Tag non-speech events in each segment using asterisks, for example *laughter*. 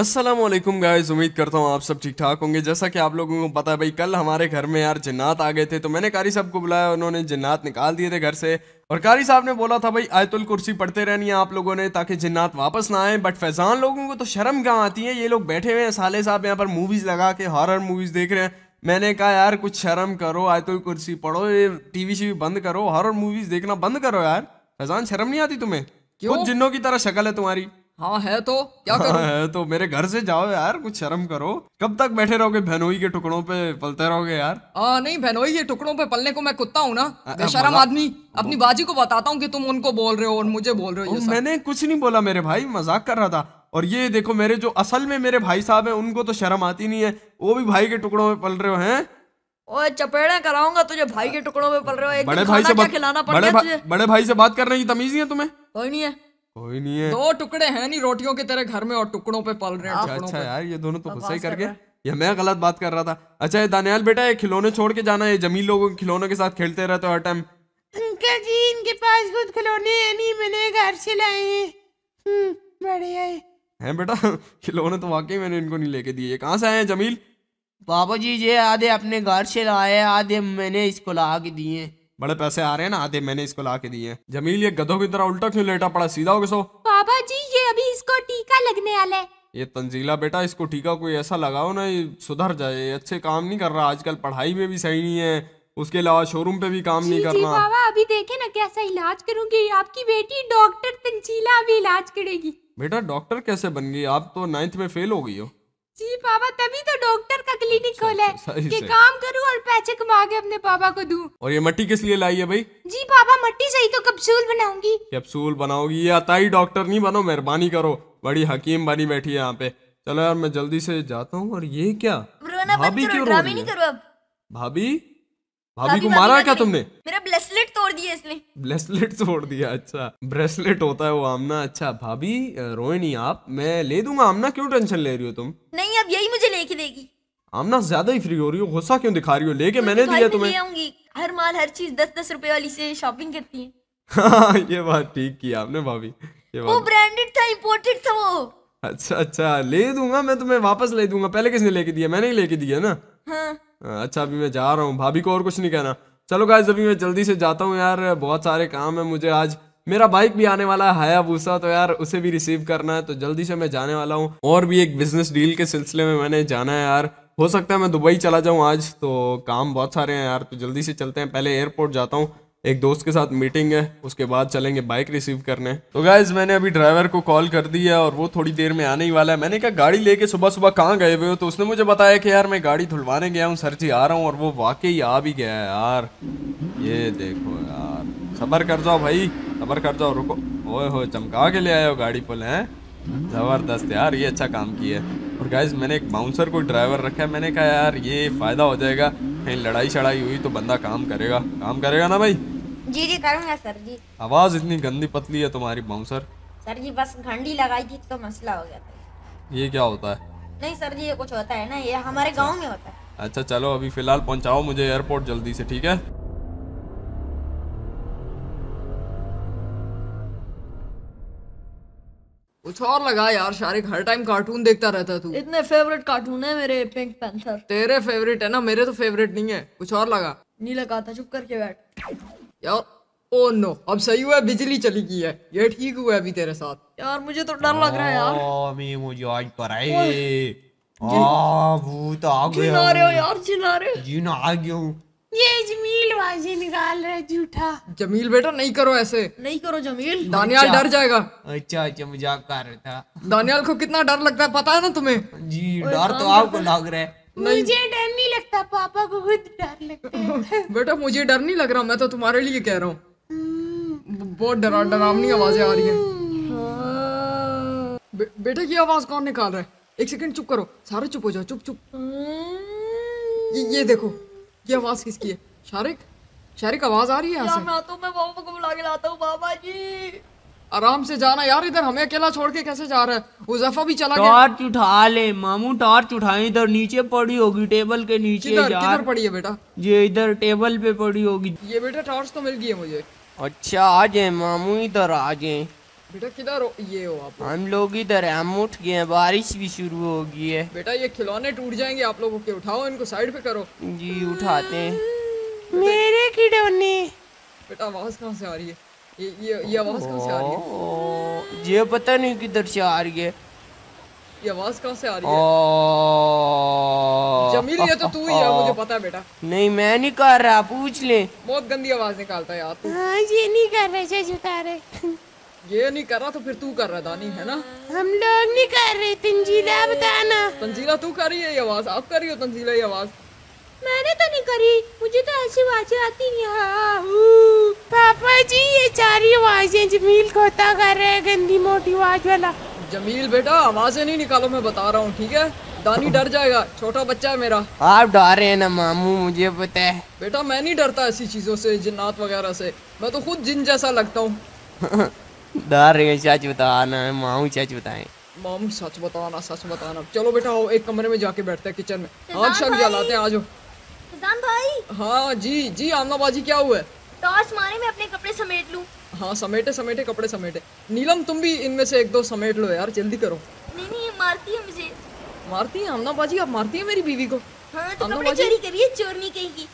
Aslam guys उम्मीद करता हूँ आप सब ठीक ठाक होंगे जैसा कि आप लोगों को पता है भाई कल हमारे घर में यार जन्नात आ गए थे तो मैंने कारी साहब को बुलाया उन्होंने जन्नात निकाल दिए थे घर से और कारी साहब ने बोला था भाई आयतुल कुर्सी पढ़ते रहनी है आप लोगों ने ताकि जिन्नात वापस ना आए बट फैजान लोगों को तो शर्म कहाँ आती है ये लोग बैठे हुए हैं साले साहब यहाँ पर मूवीज़ लगा के हॉरर मूवीज़ देख रहे हैं मैंने कहा यार कुछ शर्म करो आयतुल कुर्सी पढ़ो ये वी शीवी बंद करो हॉरर मूवीज़ देखना बंद करो यार फैजान शर्म नहीं आती तुम्हें क्यों जिन्नों की तरह शक्ल है तुम्हारी हाँ है तो क्या हाँ है तो मेरे घर से जाओ यार कुछ शर्म करो कब तक बैठे रहोगे बहनोई के टुकड़ों पे पलते रहोगे यार आ, नहीं बहनोई के टुकड़ों पे पलने को मैं कुत्ता हूँ ना शर्म आदमी अपनी बाजी को बताता हूँ कि तुम उनको बोल रहे हो और मुझे बोल रहे हो ये सब। मैंने कुछ नहीं बोला मेरे भाई मजाक कर रहा था और ये देखो मेरे जो असल में मेरे भाई साहब है उनको तो शर्म आती नहीं है वो भी भाई के टुकड़ों में पल रहे हो हैं ओए चपेड़े कराऊंगा तुझे भाई के टुकड़ों में पल रहे हो एक बड़े भाई से बात खिलाना बड़े भाई से बात करने की तमीज नहीं है तुम्हें कोई नहीं है कोई नहीं है दो टुकड़े हैं नहीं रोटियों की तरह घर में और टुकड़ों पे पल रहे हैं अच्छा, अच्छा यार ये दोनों तो गुस्सा ही कर गए ये मैं गलत बात कर रहा था अच्छा ये दानियाल बेटा ये खिलौने छोड़ के जाना ये जमीन लोगों के खिलौनों के साथ खेलते रहते हो हर टाइम अंकल जी इनके पास खुद खिलौने हैं नहीं मैंने घर से लाए हैं हम्म, बढ़िया है हैं बेटा *laughs* खिलौने तो वाकई मैंने इनको नहीं लेके दिए कहाँ से आए हैं जमील बाबा जी ये आधे अपने घर से लाए आधे मैंने इसको ला के दिए बड़े पैसे आ रहे हैं ना आधे मैंने इसको ला के दिए जमील ये गधों की तरह उल्टा क्यों लेटा पड़ा सीधा हो गया बाबा जी ये अभी इसको टीका लगने वाला है ये तंजीला बेटा इसको टीका कोई ऐसा लगाओ ना ये सुधर जाए अच्छे काम नहीं कर रहा आजकल पढ़ाई में भी सही नहीं है उसके अलावा शोरूम पे भी काम जी, नहीं कर रहा बाबा अभी देखे ना कैसा इलाज करूंगी आपकी बेटी डॉक्टर तंजीला अभी इलाज करेगी बेटा डॉक्टर कैसे बन गई आप तो नाइन्थ में फेल हो गई हो जी पापा तभी तो डॉक्टर का क्लिनिक अच्छा, खोला है अच्छा, कि काम करूं और पैसे कमा के अपने पापा को दूं और ये मट्टी किस लिए लाई है भाई जी पापा मट्टी से ही तो कैप्सूल बनाऊंगी कैप्सूल बनाओगी ये अताई डॉक्टर नहीं बनो मेहरबानी करो बड़ी हकीम बनी बैठी है यहाँ पे चलो यार मैं जल्दी से जाता हूँ और ये क्या भाभी क्यों रो रही है भाभी भाभी को मारा क्या तुमने मेरा ब्रेसलेट तोड़ दिया इसने ब्रेसलेट तोड़ दिया अच्छा ब्रेसलेट होता है वो आमना अच्छा भाभी रोए नहीं आप मैं ले दूंगा आमना क्यों टेंशन ले रही हो तुम नहीं अब यही मुझे लेके देगी आमना ज्यादा ही फ्री हो रही हो गुस्सा क्यों दिखा रही हो लेके मैंने तो दिया तुम्हें हर माल हर चीज दस दस रुपए वाली से शॉपिंग करती है हाँ, ये बात ठीक की आपने भाभी वो ब्रांडेड था इम्पोर्टेड था वो अच्छा अच्छा ले दूंगा मैं तुम्हें वापस ले दूंगा पहले किसने लेके दिया मैंने ही लेके दिया ना हाँ हाँ, अच्छा अभी मैं जा रहा हूँ भाभी को और कुछ नहीं कहना चलो गाइज अभी मैं जल्दी से जाता हूँ यार बहुत सारे काम है मुझे आज मेरा बाइक भी आने वाला है हायाबूसा तो यार उसे भी रिसीव करना है तो जल्दी से मैं जाने वाला हूँ और भी एक बिजनेस डील के सिलसिले में मैंने जाना है यार हो सकता है मैं दुबई चला जाऊँ आज तो काम बहुत सारे हैं यार तो जल्दी से चलते हैं पहले एयरपोर्ट जाता हूँ एक दोस्त के साथ मीटिंग है उसके बाद चलेंगे बाइक रिसीव करने तो गाइज मैंने अभी ड्राइवर को कॉल कर दिया और वो थोड़ी देर में आने ही वाला है मैंने कहा गाड़ी लेके सुबह सुबह कहाँ गए हुए हो तो उसने मुझे बताया कि यार मैं गाड़ी धुलवाने गया हूँ सर जी आ रहा हूँ और वो वाकई आ भी गया है यार ये देखो यार सबर कर जाओ भाई सबर कर जाओ रुको ओए हो चमका के ले आए हो गाड़ी पुल है ज़बरदस्त यार ये अच्छा काम किया है और गाइज मैंने एक बाउंसर को ड्राइवर रखा है मैंने कहा यार ये फ़ायदा हो जाएगा कहीं लड़ाई शड़ाई हुई तो बंदा काम करेगा काम करेगा ना भाई जी जी करूँगा सर जी आवाज इतनी गंदी पतली है तुम्हारी बाउंसर सर जी बस घंटी लगाई थी तो मसला हो गया था ये क्या होता है नहीं सर जी ये कुछ होता है ना ये हमारे अच्छा। गाँव में होता है अच्छा चलो अभी फिलहाल पहुंचाओ मुझे एयरपोर्ट जल्दी से ठीक है कुछ और लगा यार शारिक हर टाइम कार्टून देखता रहता तू इतने फेवरेट कार्टून है मेरे पिंक पैंथर तेरे फेवरेट है ना मेरे तो फेवरेट नहीं है कुछ और लगा नहीं लगाता चुप करके बैठ यार ओ नो अब सही हुआ बिजली चली गई है ये ठीक हुआ अभी तेरे साथ यार मुझे तो डर लग रहा है यार मम्मी हाँ, मुझे आज कराए आ हाँ, भूत आ गया जिन आ रहे हो यार जिन आ रहे हो जिन आ गया ये जमील बाजी निकाल रहे झूठा जमील बेटा नहीं करो ऐसे नहीं करो जमील दानियाल अच्छा। डर जाएगा अच्छा अच्छा मजाक कर रहा था दानियाल को कितना डर लगता है पता है ना तुम्हें जी डर तो आपको लग रहा है मुझे डर नहीं लगता पापा को खुद डर लगता है *laughs* बेटा मुझे डर नहीं लग रहा मैं तो तुम्हारे लिए कह रहा हूँ बहुत डरा डरावनी आवाजें आ रही है हम्म। बे, बेटा की आवाज कौन निकाल रहा है एक सेकंड चुप करो सारे चुप हो जाओ चुप चुप ये, ये देखो ये आवाज किसकी है शारिक शारिक आवाज आ रही है यार मैं तो मैं पापा को बुला के लाता हूँ बाबा जी आराम से जाना यार इधर हमें अकेला छोड़ के कैसे जा रहा है उजफा भी चला गया टॉर्च उठा ले मामू टॉर्च उठाए इधर नीचे पड़ी होगी टेबल के नीचे किधर, किधर पड़ी है बेटा ये इधर टेबल पे पड़ी होगी ये बेटा टॉर्च तो मिल गई है मुझे अच्छा आ जाए मामू इधर आ जाए बेटा किधर हो ये हो आप हम लोग इधर है हम उठ गए हैं बारिश भी शुरू हो गई है बेटा ये खिलौने टूट जाएंगे आप लोगों के उठाओ इनको साइड पे करो जी उठाते हैं मेरे खिलौने बेटा आवाज कहाँ से आ रही है ये ये आवाज कहाँ से आ रही है ये पता नहीं किधर से आ रही है ये आवाज कहाँ से आ रही है जमील ये तो तू ही है मुझे पता है बेटा नहीं मैं नहीं कर रहा पूछ ले बहुत गंदी आवाज निकालता है यार तू हाँ ये नहीं कर रहे जो जुटा रहे ये नहीं कर रहा तो फिर तू कर रहा दानी है ना हम लोग नहीं कर रहे तंजीला बताना तंजीला तू कर रही है ये आवाज आप कर रही हो तंजीला ये आवाज मैंने तो नहीं करी मुझे तो ऐसी आवाजें आती नहीं पापा जी ये सारी आवाजें जमील खोता कर रहे हैं गंदी मोटी आवाज वाला जमील बेटा आवाजें नहीं निकालो मैं बता रहा हूँ ठीक है दानी डर जाएगा छोटा बच्चा है मेरा आप डर रहे हैं ना मामू मुझे पता है बेटा मैं नहीं डरता ऐसी चीजों से जिन्नात वगैरह से मैं तो खुद जिन जैसा लगता हूँ *laughs* डर रहे हैं सच बताना मामू सच बताए मामू सच बताना सच बताना चलो बेटा आओ एक कमरे में जाके बैठते हैं किचन में आग शक जलाते हैं आज फजान भाई हाँ जी जी आमनाबाजी क्या हुआ टॉर्च मारे मैं अपने कपड़े समेट लूँ हाँ समेटे समेटे कपड़े समेटे नीलम तुम भी इनमें से एक दो समेट लो यार जल्दी करो नहीं नहीं मारती है मुझे मारती है आमना बाजी आप मारती है मेरी बीवी को हाँ तो कपड़े चोरी करिए चोर नहीं कहेगी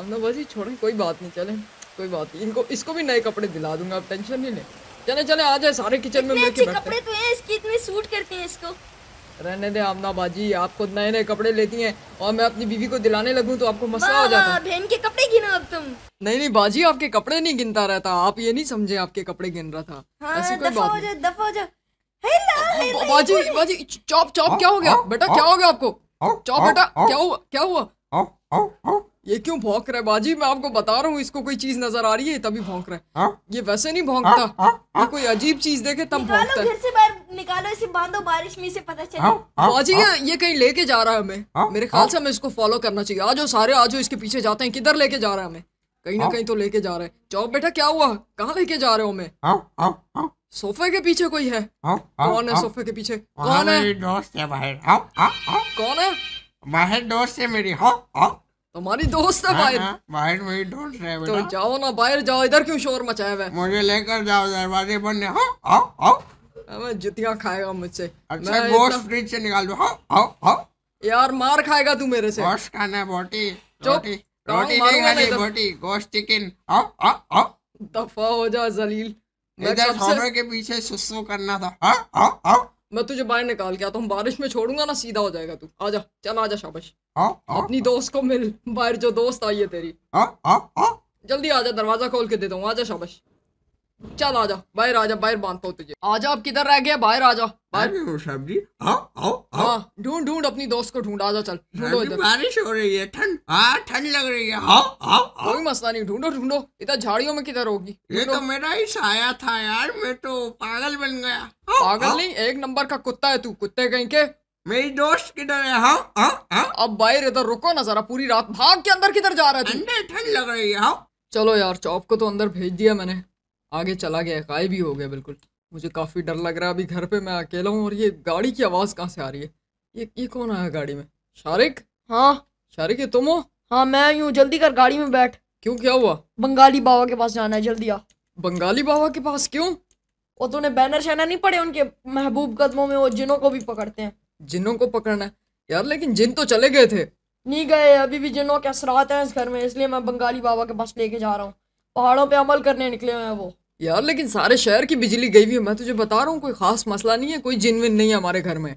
आमना बाजी छोड़े कोई बात नहीं चले कोई बात नहीं इनको इसको भी नए कपड़े दिला दूंगा आप टेंशन नहीं ले चले चले आ जाए सारे किचन में कपड़े तो है इसके इतने सूट करते हैं इसको रहने दे आमना बाजी आपको नए नए कपड़े लेती हैं और मैं अपनी बीवी को दिलाने लगूं तो आपको मसला हो जाता बहन के कपड़े गिनो अब तुम नहीं नहीं बाजी आपके कपड़े नहीं गिनता रहता आप ये नहीं समझे आपके कपड़े गिन रहा था हाँ, ऐसी कोई बात बाजी बाजी चौप चौप हाँ, क्या हो गया हाँ, बेटा क्या हो गया आपको चौप बेटा क्या हुआ क्या हुआ ये क्यों भौंक रहा है बाजी मैं आपको बता रहा हूँ इसको कोई चीज नजर आ रही है तभी भौंक रहा है आ? हाँ? ये वैसे नहीं भौंकता हाँ, हाँ, ये कोई अजीब चीज देखे तब भौंकता है निकालो इसे बांधो बारिश में इसे पता चले आ? आ? बाजी आ? ये कहीं लेके जा रहा है हमें मेरे ख्याल से हमें इसको फॉलो करना चाहिए आज सारे आज इसके पीछे जाते हैं किधर लेके जा रहा है हमें कहीं ना कहीं तो लेके जा रहे हैं जाओ बेटा क्या हुआ कहाँ लेके जा रहे हो हमें सोफे के पीछे कोई है कौन है सोफे के पीछे कौन है दोस्त है कौन है बाहर दोस्त है मेरी हाँ तुम्हारी दोस्त है बाहर बाहर वही दोस्त रहे बेटा तो जाओ ना बाहर जाओ इधर क्यों शोर मचाया हुआ मुझे लेकर जाओ दरवाजे बंद आओ आओ आओ मैं जितिया खाएगा मुझसे अच्छा गोश्त फ्रिज से निकाल दो आओ आओ आओ यार मार खाएगा तू मेरे से गोश्त खाना है बॉटी रोटी हाँ, रोटी नहीं खानी बॉटी गोश्त चिकन आओ आओ आओ दफा हो जा जलील इधर सोफे के पीछे सुसु करना था आओ आओ आओ मैं तुझे बाहर निकाल के आता हूँ बारिश में छोड़ूंगा ना सीधा हो जाएगा तू आजा चल आजा शाबाश हाँ, हाँ। अपनी दोस्त को मिल बाहर जो दोस्त आई है तेरी आ, आ, आ, जल्दी आजा दरवाजा खोल के देता हूँ आजा शाबाश चल आजा बाहर आजा बाहर बांधता तो हूँ तुझे आजा आप किधर रह गए बाहर आजा बाहर आओ आओ हाँ ढूंढ ढूंढ अपनी दोस्त को ढूंढ आजा चल ढूंढो इधर बारिश हो रही है ठंड हाँ ठंड लग रही है आओ आओ कोई मसला नहीं ढूंढो ढूंढो इधर झाड़ियों में किधर होगी ये तो मेरा ही साया था यार मैं तो पागल बन गया पागल नहीं एक नंबर का कुत्ता है तू कुत्ते कहीं के मेरी दोस्त किधर है हाँ हाँ हाँ अब बाहर इधर रुको ना जरा पूरी रात भाग के अंदर किधर जा रहा है ठंड लग रही है हाँ चलो यार चौप को तो अंदर भेज दिया मैंने आगे चला गया गायब ही हो गया बिल्कुल मुझे काफ़ी डर लग रहा है अभी घर पे मैं अकेला हूँ और ये गाड़ी की आवाज़ कहाँ से आ रही है ये ये कौन आया गाड़ी में शारिक हाँ शारिक ये तुम हो हाँ मैं ही हूँ जल्दी कर गाड़ी में बैठ क्यों क्या हुआ बंगाली बाबा के पास जाना है जल्दी आ बंगाली बाबा के पास क्यों वो तुमने तो बैनर शैनर नहीं पड़े उनके महबूब कदमों में वो जिनों को भी पकड़ते हैं जिनों को पकड़ना है यार लेकिन जिन तो चले गए थे नहीं गए अभी भी जिनों के असरात हैं इस घर में इसलिए मैं बंगाली बाबा के पास लेके जा रहा हूँ पहाड़ों पे अमल करने निकले हुए हैं वो यार लेकिन सारे शहर की बिजली गई हुई है मैं तुझे बता रहा हूँ कोई खास मसला नहीं है कोई जिन विन नहीं है हमारे घर में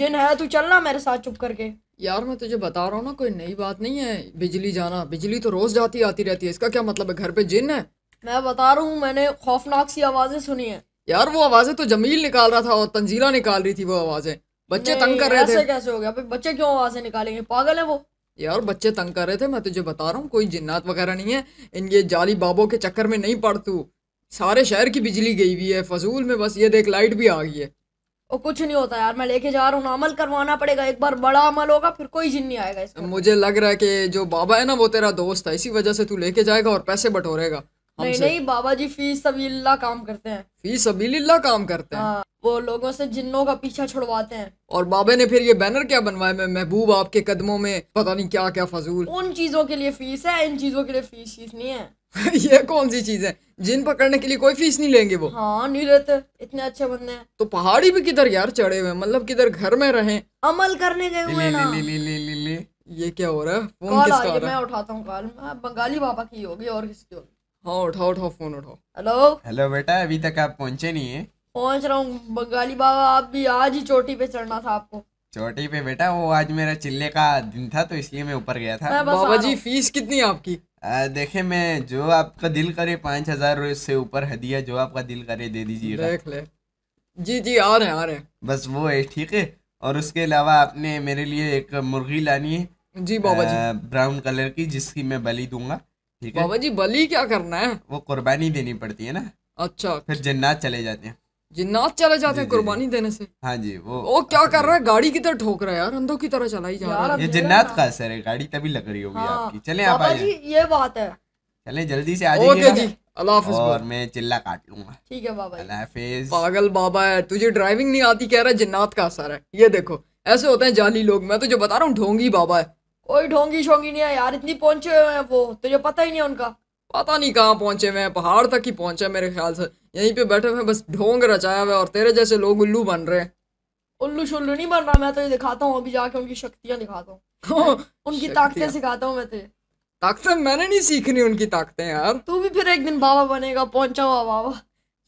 जिन है तू चलना मेरे साथ चुप करके यार मैं तुझे बता रहा हूँ ना कोई नई बात नहीं है बिजली जाना बिजली तो रोज जाती आती रहती है इसका क्या मतलब है घर पे जिन है मैं बता रहा हूँ मैंने खौफनाक सी आवाजें सुनी है यार वो आवाजें तो जमील निकाल रहा था और तंजीला निकाल रही थी वो आवाजें बच्चे तंग कर रहे थे कैसे हो गया बच्चे क्यों आवाजें निकालेंगे पागल है वो यार बच्चे तंग कर रहे थे मैं तुझे बता रहा हूँ कोई जिन्नात वगैरह नहीं है इनके जाली बाबों के चक्कर में नहीं पड़ तू सारे शहर की बिजली गई हुई है फजूल में बस ये देख लाइट भी आ गई है और कुछ नहीं होता यार मैं लेके जा रहा हूँ अमल करवाना पड़ेगा एक बार बड़ा अमल होगा फिर कोई जिन नहीं आएगा इसका। मुझे लग रहा है कि जो बाबा है ना वो तेरा दोस्त है इसी वजह से तू लेके जाएगा और पैसे बटोरेगा नहीं नहीं बाबा जी फीस सबील्ला काम करते हैं फीस सबील्ला काम करते हैं हाँ, वो लोगों से जिन्नों का पीछा छुड़वाते हैं और बाबे ने फिर ये बैनर क्या बनवाया मैं महबूब आपके कदमों में पता नहीं क्या क्या फजूल उन चीजों के लिए फीस है इन चीजों के लिए फीस फीस नहीं है *laughs* ये कौन सी चीज है जिन पकड़ने के लिए कोई फीस नहीं लेंगे वो हाँ नहीं लेते इतने अच्छे बंदे हैं तो पहाड़ी भी किधर यार चढ़े हुए मतलब किधर घर में रहे अमल करने गए हुए ना ली, ली, ली, ली, ली। ये क्या हो रहा है फोन किसका आ रहा मैं उठाता हूँ कॉल हाँ, बंगाली बाबा की होगी और किसकी होगी हाँ उठाओ उठाओ फोन उठाओ हेलो हेलो बेटा अभी तक आप पहुँचे नहीं है पहुँच रहा हूँ बंगाली बाबा आप भी आज ही चोटी पे चढ़ना था आपको चोटी पे बेटा वो आज मेरा चिल्ले का दिन था तो इसलिए मैं ऊपर गया था बाबा जी फीस कितनी आपकी देखे मैं जो आपका दिल करे पांच हजार से ऊपर हदिया जो आपका दिल करे दे दीजिए देख ले जी जी आ रहे आ रहे बस वो है ठीक है और उसके अलावा आपने मेरे लिए एक मुर्गी लानी है जी बाबा जी ब्राउन कलर की जिसकी मैं बली दूंगा ठीक है बाबा जी बली क्या करना है वो कुर्बानी देनी पड़ती है ना अच्छा फिर अच्छा। जन्नात चले जाते हैं जिन्नात चले जाते हैं कुर्बानी देने से हाँ जी वो वो क्या कर रहा है गाड़ी की तरह ठोक रहा है यार अंधों की तरह चलाई जा रहा है ये जिन्नात का असर है गाड़ी तभी लग रही होगी हाँ। आपकी चले आप आइए ये बात है चले जल्दी से आ जाइए जी अल्लाह और मैं चिल्ला काट लूंगा ठीक है बाबा अल्लाह हाफिज पागल बाबा है तुझे ड्राइविंग नहीं आती कह रहा है जिन्नात का असर है ये देखो ऐसे होते हैं जाली लोग मैं तुझे बता रहा हूँ ढोंगी बाबा है कोई ढोंगी शोंगी नहीं है यार इतनी पहुंचे हुए हैं वो तुझे पता ही नहीं उनका पता नहीं कहाँ पहुंचे हुए हैं पहाड़ तक ही पहुंचे मेरे ख्याल से यहीं पे बैठे हुए बस ढोंग रचाया हुआ और तेरे जैसे लोग उल्लू बन रहे हैं उल्लू शुल्लू नहीं बन रहा मैं तो ये दिखाता हूँ अभी जाके उनकी शक्तियाँ दिखाता हूँ उनकी ताकतें सिखाता हूँ मैं तुझे ताकतें मैंने नहीं सीखनी उनकी ताकतें यार तू भी फिर एक दिन बाबा बनेगा पहुंचा हुआ बाबा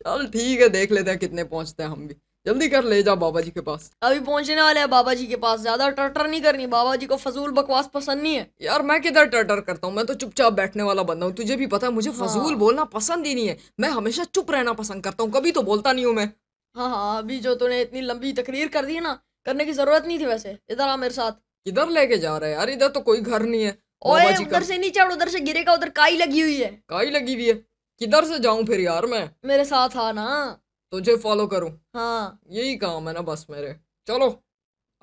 चल ठीक है देख लेते हैं कितने पहुंचते हैं हम भी जल्दी कर ले जा बाबा जी के पास अभी पहुंचने वाले हैं बाबा जी के पास ज्यादा टर्टर नहीं करनी बाबा जी को फजूल बकवास पसंद नहीं है यार मैं किधर टर्टर करता हूँ मैं तो चुपचाप बैठने वाला बंदा हूँ तुझे भी पता है मुझे फजूल हाँ। बोलना पसंद ही नहीं है मैं हमेशा चुप रहना पसंद करता हूँ कभी तो बोलता नहीं हूँ मैं हाँ हाँ अभी जो तूने इतनी लंबी तकरीर कर दी है ना करने की जरूरत नहीं थी वैसे इधर आ मेरे साथ किधर लेके जा रहा है यार इधर तो कोई घर नहीं है उधर से नीचे उधर से गिरेगा उधर काई लगी हुई है काई लगी हुई है किधर से जाऊं फिर यार मैं मेरे साथ आ ना तुझे फॉलो करूँ हाँ यही काम है ना बस मेरे चलो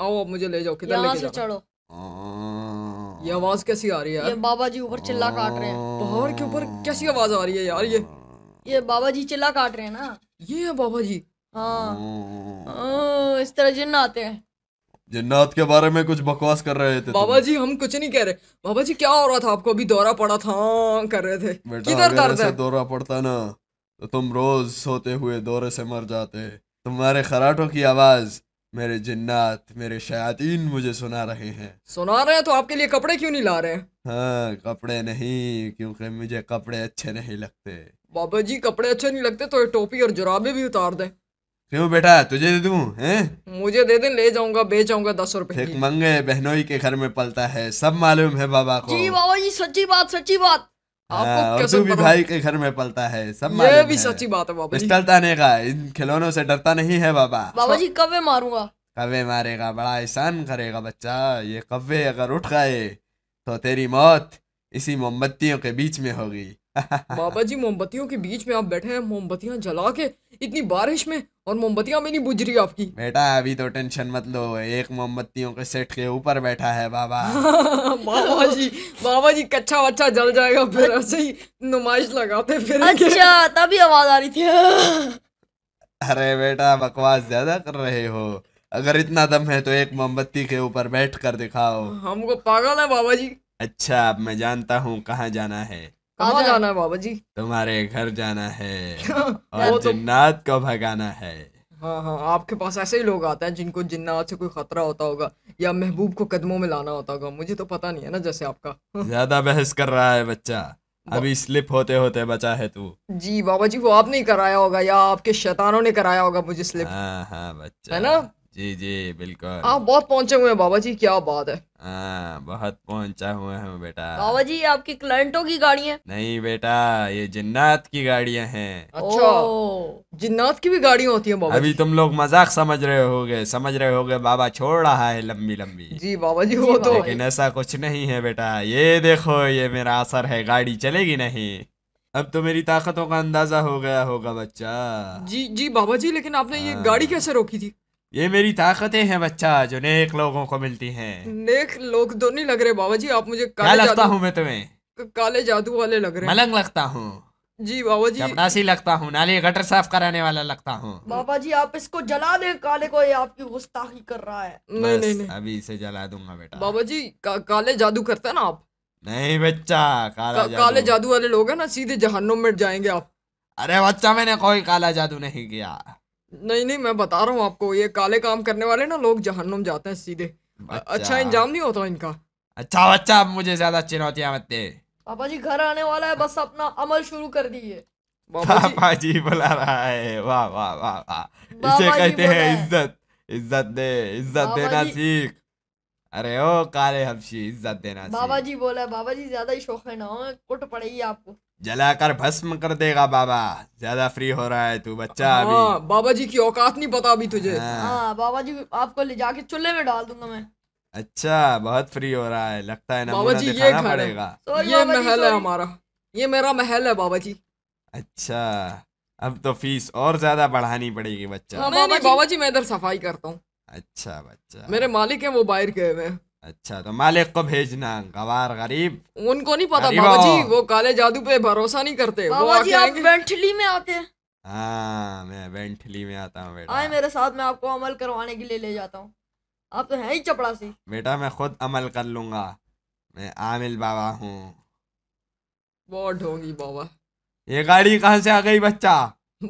आओ अब मुझे ले जाओ किधर यहाँ से लेके जाओ चढ़ो ये आवाज कैसी आ रही है ये यार बाबा जी ऊपर चिल्ला काट रहे हैं पहाड़ के ऊपर कैसी आवाज आ रही है यार ये ये बाबा जी चिल्ला काट रहे हैं ना ये है बाबा जी हाँ।, हाँ।, हाँ इस तरह जिन्न आते हैं जिन्नात के बारे में कुछ बकवास कर रहे थे बाबा जी हम कुछ नहीं कह रहे बाबा जी क्या हो रहा था आपको अभी दौरा पड़ा था हाँ, कर रहे थे किधर दर्द है दौरा पड़ता ना तो तुम रोज सोते हुए दौरे से मर जाते तुम्हारे खराटों की आवाज मेरे जिन्नात मेरे शयातीन मुझे सुना रहे हैं सुना रहे हैं तो आपके लिए कपड़े क्यों नहीं ला रहे हाँ कपड़े नहीं क्योंकि मुझे कपड़े अच्छे नहीं लगते बाबा जी कपड़े अच्छे नहीं लगते तो ये टोपी और जुराबे भी उतार दे क्यों बेटा तुझे दे दूं हैं मुझे दे दे ले जाऊंगा बेच दस रुपए मंगे बहनोई के घर में पलता है सब मालूम है बाबा को जी बाबा जी सच्ची बात सच्ची बात आपको हाँ, भी भाई के घर में पलता है सब ये भी सच्ची बात है बाबा पिस्टल का इन खिलौनों से डरता नहीं है बाबा बाबा जी कब मारूंगा कवे मारेगा बड़ा एहसान करेगा बच्चा ये कव्वे अगर उठ गए तो तेरी मौत इसी मोमबत्तियों के बीच में होगी *laughs* बाबा जी मोमबत्तियों के बीच में आप बैठे हैं मोमबत्तियां जला के इतनी बारिश में और मोमबत्तियां भी नहीं बुझ रही आपकी बेटा अभी तो टेंशन मत लो एक मोमबत्तियों के सेट के ऊपर बैठा है बाबा *laughs* बाबा जी बाबा जी कच्चा वच्चा जल जाएगा फिर ऐसे ही नुमाइश लगाते फिर अच्छा तभी आवाज आ रही थी *laughs* अरे बेटा बकवास ज्यादा कर रहे हो अगर इतना दम है तो एक मोमबत्ती के ऊपर बैठ कर दिखाओ हमको पागल है बाबा जी अच्छा अब मैं जानता हूँ कहाँ जाना है कहाँ जाना है बाबा जी तुम्हारे घर जाना है *laughs* और तो- जिन्नात को भगाना है हाँ हाँ आपके पास ऐसे ही लोग आते हैं जिनको जिन्ना से कोई खतरा होता होगा या महबूब को कदमों में लाना होता होगा मुझे तो पता नहीं है ना जैसे आपका *laughs* ज्यादा बहस कर रहा है बच्चा अभी स्लिप होते होते बचा है तू जी बाबा जी वो आपने कराया होगा या आपके शैतानों ने कराया होगा मुझे स्लिप हाँ हाँ बच्चा है ना जी जी बिल्कुल आप बहुत पहुंचे हुए हैं बाबा जी क्या बात है आ, हाँ, बहुत पहुंचा हुआ हैं बेटा बाबा जी आपकी क्लाइंटों की गाड़िया नहीं बेटा ये जिन्नात की गाड़िया हैं अच्छा जिन्नात की भी गाड़िया होती हैं बाबा अभी तुम लोग मजाक समझ रहे गए समझ रहे गए बाबा छोड़ रहा है लंबी लंबी जी बाबा जी वो तो लेकिन ऐसा कुछ नहीं है बेटा ये देखो ये मेरा असर है गाड़ी चलेगी नहीं अब तो मेरी ताकतों का अंदाजा हो गया होगा बच्चा जी जी बाबा जी लेकिन आपने ये हाँ। गाड़ी कैसे रोकी थी ये मेरी ताकतें हैं बच्चा जो नेक लोगों को मिलती हैं नेक लोग तो नहीं लग रहे बाबा जी आप मुझे काले क्या लगता हूँ मैं तुम्हें काले जादू वाले लग रहे मलंग लगता हूँ जी बाबा जी चपरासी लगता हूँ नाले गटर साफ कराने वाला लगता हूँ बाबा जी आप इसको जला दे काले को ये आपकी गुस्ताखी कर रहा है नहीं नहीं नहीं अभी इसे जला दूंगा बेटा बाबा जी का, काले जादू करते ना आप नहीं बच्चा काला का, काले जादू वाले लोग है ना सीधे जहन्नुम में जाएंगे आप अरे बच्चा मैंने कोई काला जादू नहीं किया नहीं नहीं मैं बता रहा हूँ आपको ये काले काम करने वाले ना लोग जहन्नुम जाते हैं सीधे अच्छा इंजाम नहीं होता इनका अच्छा अच्छा मुझे ज्यादा चुनौतियाँ मत दे पापा जी घर आने वाला है बस अपना अमल शुरू कर दिए पापा जी जी बुला रहा है वाह वाह वाह वाह इसे कहते हैं इज्जत इज्जत दे इज्जत देना सीख अरे ओ काले हमशी इज्जत देना बाबा जी बोला बाबा जी ज्यादा ही शौक है ना कुट पड़ेगी आपको जलाकर भस्म कर देगा बाबा ज्यादा फ्री हो रहा है तू बच्चा आ, हाँ, अभी बाबा जी की औकात नहीं पता अभी तुझे आ, हाँ। आ, हाँ, बाबा जी आपको ले जाके चूल्हे में डाल दूंगा मैं अच्छा बहुत फ्री हो रहा है लगता है बाबा जी ये पड़ेगा ये महल है हमारा ये मेरा महल है बाबा जी अच्छा अब तो फीस और ज्यादा बढ़ानी पड़ेगी बच्चा बाबा जी मैं इधर सफाई करता हूँ अच्छा बच्चा मेरे मालिक है वो बाहर गए हुए हैं अच्छा तो मालिक को भेजना गवार गरीब उनको नहीं पता बाबा जी वो काले जादू पे भरोसा नहीं करते बाबा जी आप वेंटली में आते हैं हाँ मैं वेंटली में आता हूँ बेटा आए मेरे साथ मैं आपको अमल करवाने के लिए ले जाता हूँ आप तो हैं ही चपड़ासी बेटा मैं खुद अमल कर लूंगा मैं आमिल बाबा हूँ बहुत होगी बाबा ये गाड़ी कहाँ से आ गई बच्चा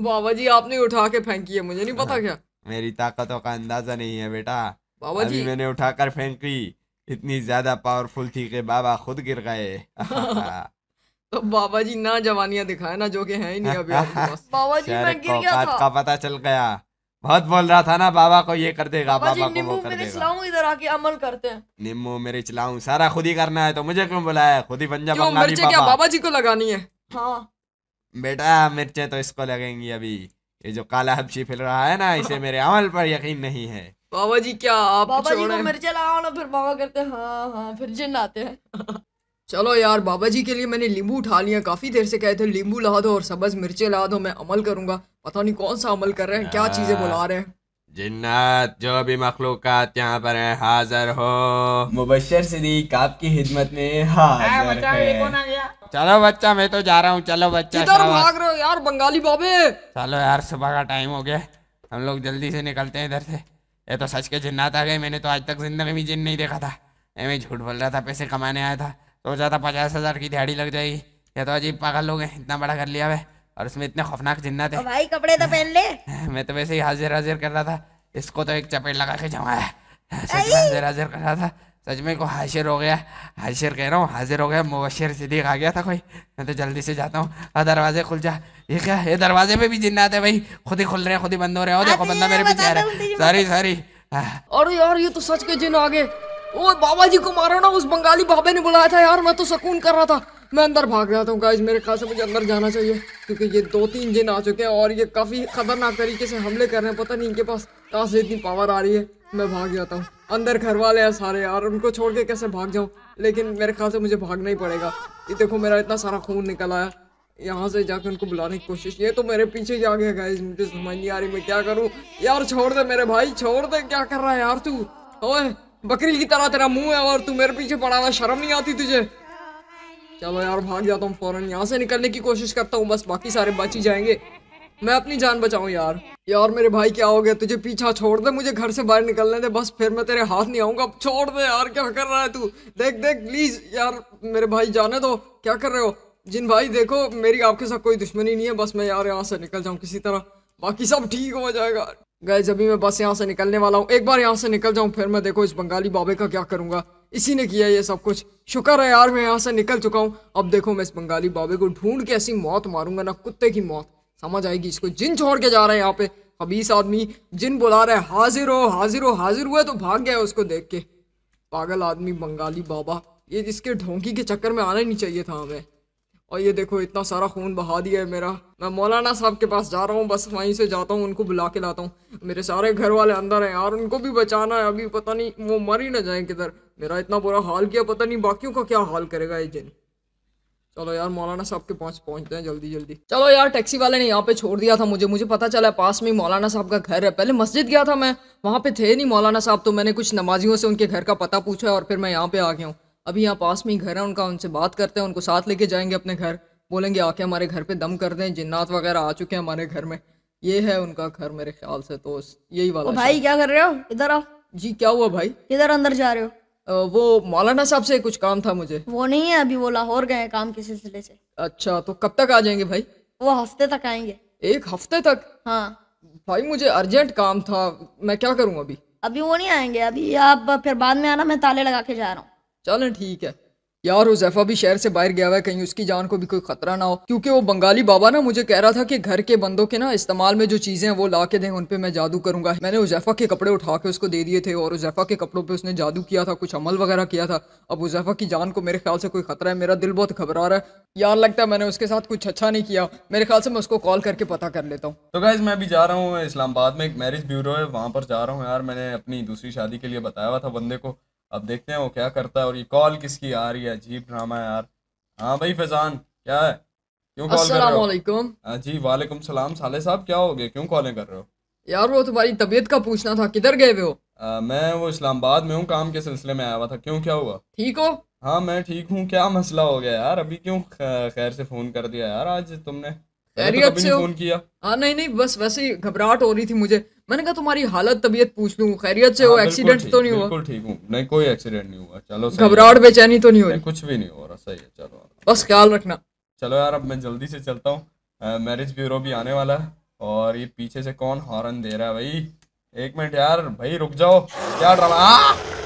बाबा जी आपने उठा के फेंकी है मुझे नहीं पता हाँ। क्या मेरी ताकतों का अंदाजा नहीं है बेटा बाबा जी मैंने उठा कर फेंकी इतनी ज्यादा पावरफुल थी कि बाबा खुद गिर गए *laughs* तो बाबा जी ना जवानियां दिखाए ना जो कि हैं ही नहीं अभी *laughs* बाबा जी मैं गिर गया था का पता चल गया बहुत बोल रहा था ना बाबा को ये कर देगा बाबा, बाबा को वो कर देगा इधर आके अमल करते हैं निम्बू मेरे चलाऊं सारा खुद ही करना है तो मुझे क्यों बुलाया खुद ही पंजाब बंगाली बाबा क्या बाबा जी को लगानी है हाँ बेटा मिर्चें तो इसको लगेंगी अभी ये जो काला हबशी फिर रहा है ना इसे मेरे अमल पर यकीन नहीं है बाबा जी क्या आप बाबा जी मिर्चे लाओ ना फिर बाबा करते हाँ हाँ फिर जिन आते हैं *laughs* चलो यार बाबा जी के लिए मैंने लींबू उठा लिया काफ़ी देर से कहे थे लींबू ला दो और सबज मिर्चे ला दो मैं अमल करूंगा पता नहीं कौन सा अमल कर रहे हैं क्या हाँ। चीज़ें बुला रहे हैं जिन्नात जो भी मखलूक यहाँ पर है हाजिर हो मुबशर सिद्दीक आपकी हिदमत में चलो बच्चा मैं तो जा रहा हूँ चलो बच्चा भाग रहे हो यार बंगाली बाबे चलो यार सुबह का टाइम हो गया हम लोग जल्दी से निकलते हैं इधर से ये तो सच के जिन्नात आ गए मैंने तो आज तक जिंदगी में जिन नहीं देखा था मैं झूठ बोल रहा था पैसे कमाने आया था सोचा तो था पचास हज़ार की दिहाड़ी लग जाएगी ये तो अजीब पागल लोग हैं इतना बड़ा कर लिया वे और उसमें इतने खौफनाक जिन्ना है भाई कपड़े तो पहन ले *laughs* मैं तो वैसे ही हाजिर हाजिर कर रहा था इसको तो एक चपेट लगा के जमाया हाजिर हाजिर कर रहा था सजमे को हाशिर हो गया हाशिर कह रहा हूँ हाजिर हो गया मुबशर सिद्दीक आ गया था कोई मैं तो जल्दी से जाता हूँ दरवाजे खुल जा ये क्या ये दरवाजे पे भी जिन्नात है भाई खुद ही खुल रहे हैं खुद ही बंद हो रहे हैं देखो बंदा मेरे पीछे आ रहा है सारी सारी और यार ये तो सच के जिन आ गए ओ बाबा जी को मारो ना उस बंगाली बाबे ने बुलाया था यार मैं तो सुकून कर रहा था मैं अंदर भाग रहा था गाइस मेरे ख्याल से मुझे अंदर जाना चाहिए क्योंकि ये दो तीन जिन आ चुके हैं और ये काफ़ी खतरनाक तरीके से हमले कर रहे हैं पता नहीं इनके पास कहाँ से इतनी पावर आ रही है मैं भाग जाता हूँ अंदर घर वाले हैं सारे यार उनको छोड़ के कैसे भाग जाऊँ लेकिन मेरे ख्याल से मुझे भागना ही पड़ेगा ये देखो मेरा इतना सारा खून निकल आया यहाँ से जाकर उनको बुलाने की कोशिश ये तो मेरे पीछे जा गया गाइज मुझे समझ नहीं आ रही मैं क्या करूँ यार छोड़ दे मेरे भाई छोड़ दे क्या कर रहा है यार तू ओए बकरी की तरह तेरा मुंह है और तू मेरे पीछे पड़ा हुआ शर्म नहीं आती तुझे चलो यार भाग जाता हूँ फौरन यहाँ से निकलने की कोशिश करता हूँ बस बाकी सारे बच ही जाएंगे मैं अपनी जान बचाऊँ यार यार मेरे भाई क्या हो गया तुझे पीछा छोड़ दे मुझे घर से बाहर निकलने दे बस फिर मैं तेरे हाथ नहीं आऊंगा छोड़ दे यार क्या कर रहा है तू देख देख प्लीज यार मेरे भाई जाने दो क्या कर रहे हो जिन भाई देखो मेरी आपके साथ कोई दुश्मनी नहीं है बस मैं यार यहाँ से निकल जाऊँ किसी तरह बाकी सब ठीक हो जाएगा गए जब मैं बस यहाँ से निकलने वाला हूँ एक बार यहाँ से निकल जाऊँ फिर मैं देखो इस बंगाली बाबे का क्या करूँगा इसी ने किया ये सब कुछ शुक्र है यार मैं यहाँ से निकल चुका हूँ अब देखो मैं इस बंगाली बाबे को ढूंढ के ऐसी मौत मारूंगा ना कुत्ते की मौत समझ आएगी इसको जिन छोड़ के जा रहे हैं यहाँ पे हबीस आदमी जिन बुला रहे हैं हाजिर हो हाजिर हो हाजिर हुआ तो भाग गया उसको देख के पागल आदमी बंगाली बाबा ये इसके ढोंकी के चक्कर में आना नहीं चाहिए था हमें और ये देखो इतना सारा खून बहा दिया है मेरा मैं मौलाना साहब के पास जा रहा हूँ बस वहीं से जाता हूँ उनको बुला के लाता हूँ मेरे सारे घर वाले अंदर हैं यार उनको भी बचाना है अभी पता नहीं वो मर ही ना जाए किधर मेरा इतना बुरा हाल किया पता नहीं बाकियों का क्या हाल करेगा ये जिन चलो यार मौलाना साहब के पास पहुंचते हैं जल्दी जल्दी चलो यार टैक्सी वाले ने यहाँ पे छोड़ दिया था मुझे मुझे पता चला पास में मौलाना साहब का घर है पहले मस्जिद गया था मैं वहाँ पे थे नहीं मौलाना साहब तो मैंने कुछ नमाजियों से उनके घर का पता पूछा और फिर मैं यहाँ पे आ गया हूँ अभी यहाँ पास में ही घर है उनका उनसे बात करते हैं उनको साथ लेके जाएंगे अपने घर बोलेंगे आके हमारे घर पे दम कर दें जिन्नात वगैरह आ चुके हैं हमारे घर में ये है उनका घर मेरे ख्याल से तो यही वाला भाई क्या कर रहे हो इधर आओ जी क्या हुआ भाई इधर अंदर जा रहे हो वो मौलाना साहब से कुछ काम था मुझे वो नहीं है अभी वो लाहौर गए काम के सिलसिले से अच्छा तो कब तक आ जाएंगे भाई वो हफ्ते तक आएंगे एक हफ्ते तक हाँ भाई मुझे अर्जेंट काम था मैं क्या करूँ अभी अभी वो नहीं आएंगे अभी आप फिर बाद में आना मैं ताले लगा के जा रहा हूँ चलें ठीक है यार उजैफा भी शहर से बाहर गया हुआ है कहीं उसकी जान को भी कोई खतरा ना हो क्योंकि वो बंगाली बाबा ना मुझे कह रहा था कि घर के बंदों के ना इस्तेमाल में जो चीजें हैं वो ला के दें उन मैं जादू करूंगा मैंने उजैफा के कपड़े उठा के उसको दे दिए थे और उजैफा के कपड़ों पे उसने जादू किया था कुछ अमल वगैरह किया था अब उजैफा की जान को मेरे ख्याल से कोई खतरा है मेरा दिल बहुत घबरा रहा है यार लगता है मैंने उसके साथ कुछ अच्छा नहीं किया मेरे ख्याल से मैं उसको कॉल करके पता कर लेता हूँ तो गाइज मैं भी जा रहा हूँ इस्लामाबाद में एक मैरिज ब्यूरो है वहाँ पर जा रहा हूँ यार मैंने अपनी दूसरी शादी के लिए बताया हुआ था बंदे को अब देखते हैं वो क्या करता है और ये कॉल किसकी आ रही है अजीब ड्रामा यार हाँ भाई फैजान क्या है क्यों कॉल कर रहे हो हाँ जी वालेकुम सलाम साले साहब क्या हो गए क्यों कॉलें कर रहे हो यार वो तुम्हारी तबीयत का पूछना था किधर गए हुए हो आ, मैं वो इस्लामाबाद में हूँ काम के सिलसिले में आया हुआ था क्यों क्या हुआ ठीक हो हाँ मैं ठीक हूँ क्या मसला हो गया यार अभी क्यों खैर से फोन कर दिया यार आज तुमने तो खैरियत तो से फोन किया हाँ नहीं नहीं बस वैसे ही घबराहट हो रही थी मुझे मैंने कहा तुम्हारी हालत तबीयत पूछ लू खैरियत से हो एक्सीडेंट हाँ, तो नहीं हुआ ठीक हूँ नहीं कोई एक्सीडेंट नहीं हुआ चलो घबराहट बेचैनी तो नहीं हो रही कुछ भी नहीं हो रहा सही है चलो बस ख्याल रखना चलो यार अब मैं जल्दी से चलता हूँ मैरिज ब्यूरो भी आने वाला है और ये पीछे से कौन हॉर्न दे रहा है भाई एक मिनट यार भाई रुक जाओ क्या ड्रामा